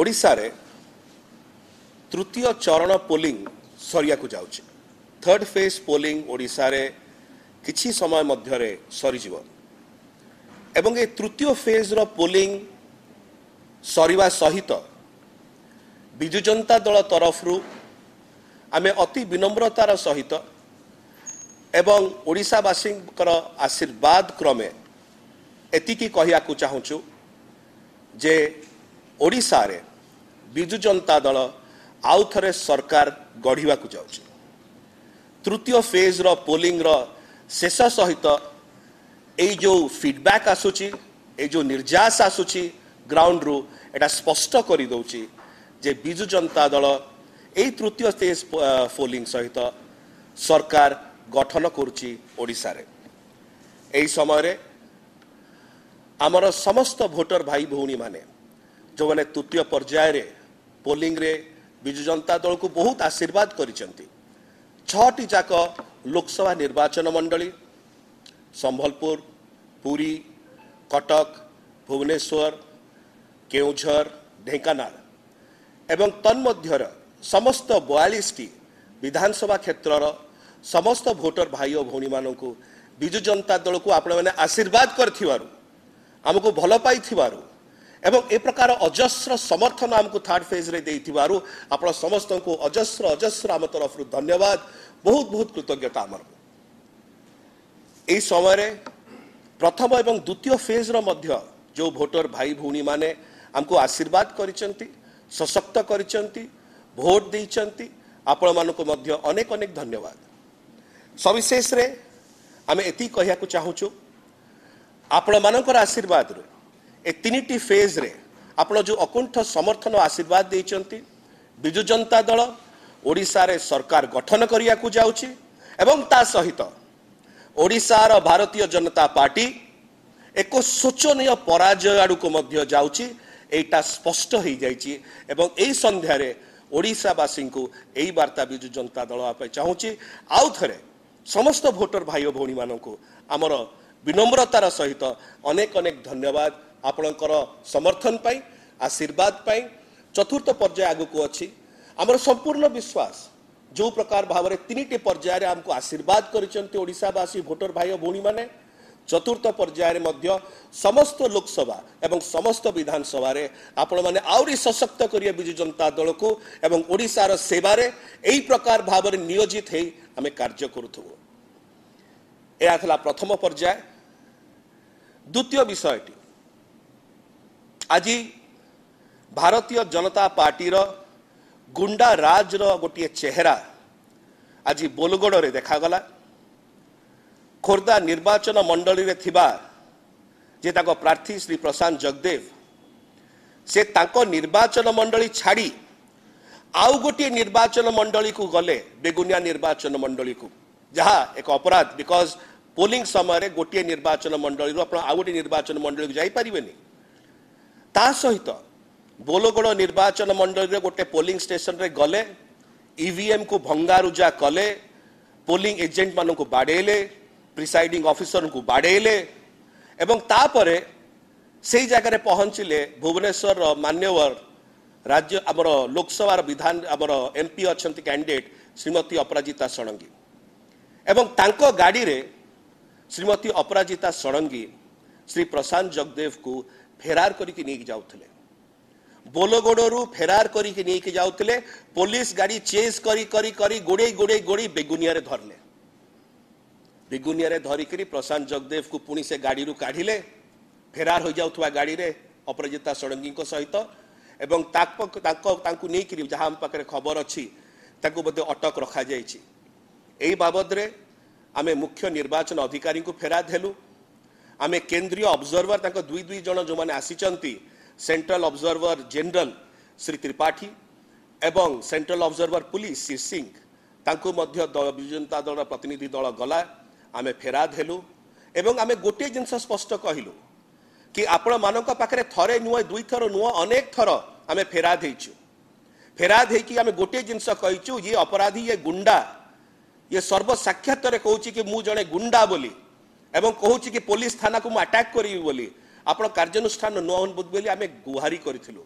ଓଡ଼ିଶାରେ ତୃତୀୟ ଚରଣ ପୋଲିଂ ସରିବାକୁ ଯାଉଛି ଥର୍ଡ ଫେଜ୍ ପୋଲିଂ ଓଡ଼ିଶାରେ କିଛି ସମୟ ମଧ୍ୟରେ ସରିଯିବ ଏବଂ ଏ ତୃତୀୟ ଫେଜ୍ର ପୋଲିଂ ସରିବା ସହିତ ବିଜୁ ଜନତା ଦଳ ତରଫରୁ ଆମେ ଅତି ବିନମ୍ରତାର ସହିତ ଏବଂ ଓଡ଼ିଶାବାସୀଙ୍କର ଆଶୀର୍ବାଦ କ୍ରମେ ଏତିକି କହିବାକୁ ଚାହୁଁଛୁ ଯେ ଓଡ଼ିଶାରେ ବିଜୁ ଜନତା ଦଳ ଆଉ ଥରେ ସରକାର ଗଢ଼ିବାକୁ ଯାଉଛି ତୃତୀୟ ଫେଜ୍ର ପୋଲିଂର ଶେଷ ସହିତ ଏଇ ଯେଉଁ ଫିଡ଼ବ୍ୟାକ୍ ଆସୁଛି ଏଇ ଯେଉଁ ନିର୍ଯାସ ଆସୁଛି ଗ୍ରାଉଣ୍ଡରୁ ଏଇଟା ସ୍ପଷ୍ଟ କରିଦେଉଛି ଯେ ବିଜୁ ଜନତା ଦଳ ଏଇ ତୃତୀୟ ଫେଜ୍ ପୋଲିଂ ସହିତ ସରକାର ଗଠନ କରୁଛି ଓଡ଼ିଶାରେ ଏହି ସମୟରେ ଆମର ସମସ୍ତ ଭୋଟର ଭାଇ ଭଉଣୀମାନେ जो म तृतीय पर्यायर रे विजु जनता दल को बहुत आशीर्वाद गरिन्छ छाक लोकसभा निर्वाचन मण्डली सम्बलपुर पुी कटक भुवनेसर एवं तन्मध्यर समस्त बयाालिस टी विधानसभा क्षेत्र र समस्त भोटर भाइ भौ मिजु जनता दल दलको आपे आशीर्वाद गरिब आमु भल प्रकार अजस्र समर्थन आम थर्ड फेज र दिन समस्त अजस्र अजस्र आम रु धन्यवाद बहुत बहुत कृतज्ञता यही समय प्रथम एवं द्वितीय फेज रो मध्य भोटर भूनी माने म आशीर्वाद करिसेंती सशक्त गरिटि आपण मध्य धन्यवाद सविशेष आम यति आशीर्वाद रु ଏ ତିନିଟି ଫେଜ୍ରେ ଆପଣ ଯେଉଁ ଅକୁଣ୍ଠ ସମର୍ଥନ ଆଶୀର୍ବାଦ ଦେଇଛନ୍ତି ବିଜୁ ଜନତା ଦଳ ଓଡ଼ିଶାରେ ସରକାର ଗଠନ କରିବାକୁ ଯାଉଛି ଏବଂ ତା ସହିତ ଓଡ଼ିଶାର ଭାରତୀୟ ଜନତା ପାର୍ଟି ଏକ ଶୋଚନୀୟ ପରାଜୟ ଆଡ଼କୁ ମଧ୍ୟ ଯାଉଛି ଏଇଟା ସ୍ପଷ୍ଟ ହୋଇଯାଇଛି ଏବଂ ଏଇ ସନ୍ଧ୍ୟାରେ ଓଡ଼ିଶାବାସୀଙ୍କୁ ଏଇ ବାର୍ତ୍ତା ବିଜୁ ଜନତା ଦଳ ପାଇଁ ଚାହୁଁଛି ଆଉ ଥରେ ସମସ୍ତ ଭୋଟର ଭାଇ ଓ ଭଉଣୀମାନଙ୍କୁ ଆମର ବିନମ୍ରତାର ସହିତ ଅନେକ ଅନେକ ଧନ୍ୟବାଦ ଆପଣଙ୍କର ସମର୍ଥନ ପାଇଁ ଆଶୀର୍ବାଦ ପାଇଁ ଚତୁର୍ଥ ପର୍ଯ୍ୟାୟ ଆଗକୁ ଅଛି ଆମର ସମ୍ପୂର୍ଣ୍ଣ ବିଶ୍ୱାସ ଯେଉଁ ପ୍ରକାର ଭାବରେ ତିନିଟି ପର୍ଯ୍ୟାୟରେ ଆମକୁ ଆଶୀର୍ବାଦ କରିଛନ୍ତି ଓଡ଼ିଶାବାସୀ ଭୋଟର ଭାଇ ଓ ଭଉଣୀମାନେ ଚତୁର୍ଥ ପର୍ଯ୍ୟାୟରେ ମଧ୍ୟ ସମସ୍ତ ଲୋକସଭା ଏବଂ ସମସ୍ତ ବିଧାନସଭାରେ ଆପଣମାନେ ଆହୁରି ସଶକ୍ତ କରିବେ ବିଜୁ ଜନତା ଦଳକୁ ଏବଂ ଓଡ଼ିଶାର ସେବାରେ ଏହି ପ୍ରକାର ଭାବରେ ନିୟୋଜିତ ହେଇ ଆମେ କାର୍ଯ୍ୟ କରୁଥିବୁ ଏହା ଥିଲା ପ୍ରଥମ ପର୍ଯ୍ୟାୟ ଦ୍ୱିତୀୟ ବିଷୟଟି ଆଜି ଭାରତୀୟ ଜନତା ପାର୍ଟିର ଗୁଣ୍ଡା ରାଜର ଗୋଟିଏ ଚେହେରା ଆଜି ବୋଲଗଡ଼ରେ ଦେଖାଗଲା ଖୋର୍ଦ୍ଧା ନିର୍ବାଚନ ମଣ୍ଡଳୀରେ ଥିବା ଯିଏ ତାଙ୍କ ପ୍ରାର୍ଥୀ ଶ୍ରୀ ପ୍ରଶାନ୍ତ ଜଗଦେବ ସେ ତାଙ୍କ ନିର୍ବାଚନ ମଣ୍ଡଳୀ ଛାଡ଼ି ଆଉ ଗୋଟିଏ ନିର୍ବାଚନ ମଣ୍ଡଳୀକୁ ଗଲେ ବେଗୁନିଆ ନିର୍ବାଚନ ମଣ୍ଡଳୀକୁ ଯାହା ଏକ ଅପରାଧ ବିକଜ୍ ପୋଲିଂ ସମୟରେ ଗୋଟିଏ ନିର୍ବାଚନ ମଣ୍ଡଳୀରୁ ଆପଣ ଆଉ ଗୋଟିଏ ନିର୍ବାଚନ ମଣ୍ଡଳୀକୁ ଯାଇପାରିବେନି ତା ସହିତ ବୋଲଗଡ଼ ନିର୍ବାଚନ ମଣ୍ଡଳୀରେ ଗୋଟେ ପୋଲିଂ ଷ୍ଟେସନରେ ଗଲେ ଇଭିଏମ୍କୁ e ଭଙ୍ଗାରୁଜା କଲେ ପୋଲିଂ ଏଜେଣ୍ଟମାନଙ୍କୁ ବାଡ଼େଇଲେ ପ୍ରିସାଇଡିଂ ଅଫିସରଙ୍କୁ ବାଡ଼େଇଲେ ଏବଂ ତାପରେ ସେଇ ଜାଗାରେ ପହଞ୍ଚିଲେ ଭୁବନେଶ୍ୱରର ମାନ୍ୟବର ରାଜ୍ୟ ଆମର ଲୋକସଭାର ବିଧାନ ଆମର ଏମ୍ପି ଅଛନ୍ତି କ୍ୟାଣ୍ଡିଡେଟ୍ ଶ୍ରୀମତୀ ଅପରାଜିତା ଷଡ଼ଙ୍ଗୀ ଏବଂ ତାଙ୍କ ଗାଡ଼ିରେ ଶ୍ରୀମତୀ ଅପରାଜିତା ଷଡ଼ଙ୍ଗୀ ଶ୍ରୀ ପ୍ରଶାନ୍ତ ଜଗଦେବଙ୍କୁ ଫେରାର କରିକି ନେଇକି ଯାଉଥିଲେ ବୋଲଗୋଡ଼ରୁ ଫେରାର କରିକି ନେଇକି ଯାଉଥିଲେ ପୋଲିସ ଗାଡ଼ି ଚେଜ୍ କରି କରି କରି ଗୋଡ଼େଇ ଗୋଡ଼େଇ ଗୋଡ଼େଇ ବେଗୁନିଆରେ ଧରିଲେ ବେଗୁନିଆରେ ଧରିକିରି ପ୍ରଶାନ୍ତ ଜଗଦେବକୁ ପୁଣି ସେ ଗାଡ଼ିରୁ କାଢ଼ିଲେ ଫେରାର ହୋଇଯାଉଥିବା ଗାଡ଼ିରେ ଅପରାଜିତା ଷଡ଼ଙ୍ଗୀଙ୍କ ସହିତ ଏବଂ ତାଙ୍କ ତାଙ୍କୁ ନେଇକିରି ଯାହା ଆମ ପାଖରେ ଖବର ଅଛି ତାଙ୍କୁ ବୋଧେ ଅଟକ ରଖାଯାଇଛି ଏହି ବାବଦରେ ଆମେ ମୁଖ୍ୟ ନିର୍ବାଚନ ଅଧିକାରୀଙ୍କୁ ଫେରାଦ ହେଲୁ ଆମେ କେନ୍ଦ୍ରୀୟ ଅବଜର୍ଭର ତାଙ୍କ ଦୁଇ ଦୁଇ ଜଣ ଯେଉଁମାନେ ଆସିଛନ୍ତି central observer general Shri Tripathi ଏବଂ central observer police Shri Singh ତାଙ୍କୁ ମଧ୍ୟ ବିଜୁ ଜନତା ଦଳର ପ୍ରତିନିଧି ଦଳ ଗଲା ଆମେ ଫେରାଦ ହେଲୁ ଏବଂ ଆମେ ଗୋଟିଏ ଜିନିଷ ସ୍ପଷ୍ଟ କହିଲୁ କି ଆପଣମାନଙ୍କ ପାଖରେ ଥରେ ନୁହେଁ ଦୁଇଥର ନୁହଁ ଅନେକ ଥର ଆମେ ଫେରାଦ ହେଇଛୁ ଫେରାଦ ହେଇକି ଆମେ ଗୋଟିଏ ଜିନିଷ କହିଛୁ ଇଏ ଅପରାଧୀ ଇଏ ଗୁଣ୍ଡା ଇଏ ସର୍ବସାକ୍ଷାତରେ କହୁଛି କି ମୁଁ ଜଣେ ଗୁଣ୍ଡା ବୋଲି এবং কহুছি কি পুলিশ থানাকে মু আটাক করিবি বলি আপনার কার্যানুষ্ঠান নুহন বুধ বলে আমি গুহারি করেছিল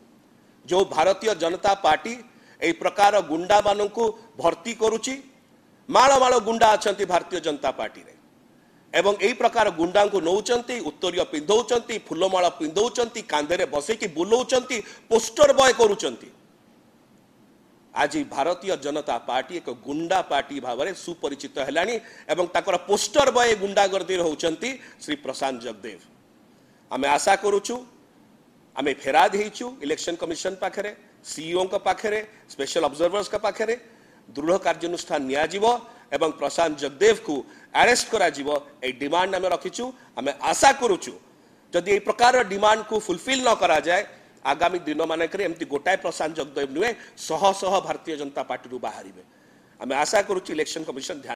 যে ভারতীয় জনতা পার্টি এই প্রকার গুন্ডা মানুষ ভর্তি করুচি মাল মাল গুন্ডা অনেক ভারতীয় জনতা পার্টি এবং এই প্রকার গুন্ডা নৌকর উত্তরীয় পিঁধৌঁ ফুলমাল পিঁধৌঁ কাঁধে বসাইকি বুলাউঁ পোস্টর বয় করুচার আজি ভারতীয় জনতা পার্টি এক গুন্ডা পার্টি ভাবে সুপরিচিত হলানি এবং তাঁর পোস্টর বয় গুন্ডাগর্দি হচ্ছেন শ্রী প্রশান্ত জগদেব আমি আশা করুছু আমি ফেরাদ হয়েছু ইলেকশন কমিশন পাখে সিইও পাখে স্পেশাল অবজরভর্স পাখে দৃঢ় কার্যানুষ্ঠান নিয়াযিব এবং প্রশান্ত জগদেব কু আরেস্ট করা যাব এই ডিমান্ড আমি রাখিছু আমি আশা করুছু যদি এই প্রকার ডিমান্ড কু ফুলফিল ন করা যায় ଆଗାମୀ ଦିନମାନଙ୍କରେ ଏମିତି ଗୋଟାଏ ପ୍ରଶାନ୍ତ ଜଗଦେବ ନୁହେଁ ଶହ ଶହ ଭାରତୀୟ ଜନତା ପାର୍ଟିରୁ ବାହାରିବେ ଆମେ ଆଶା କରୁଛୁ ଇଲେକ୍ସନ୍ କମିଶନ ଧ୍ୟାନ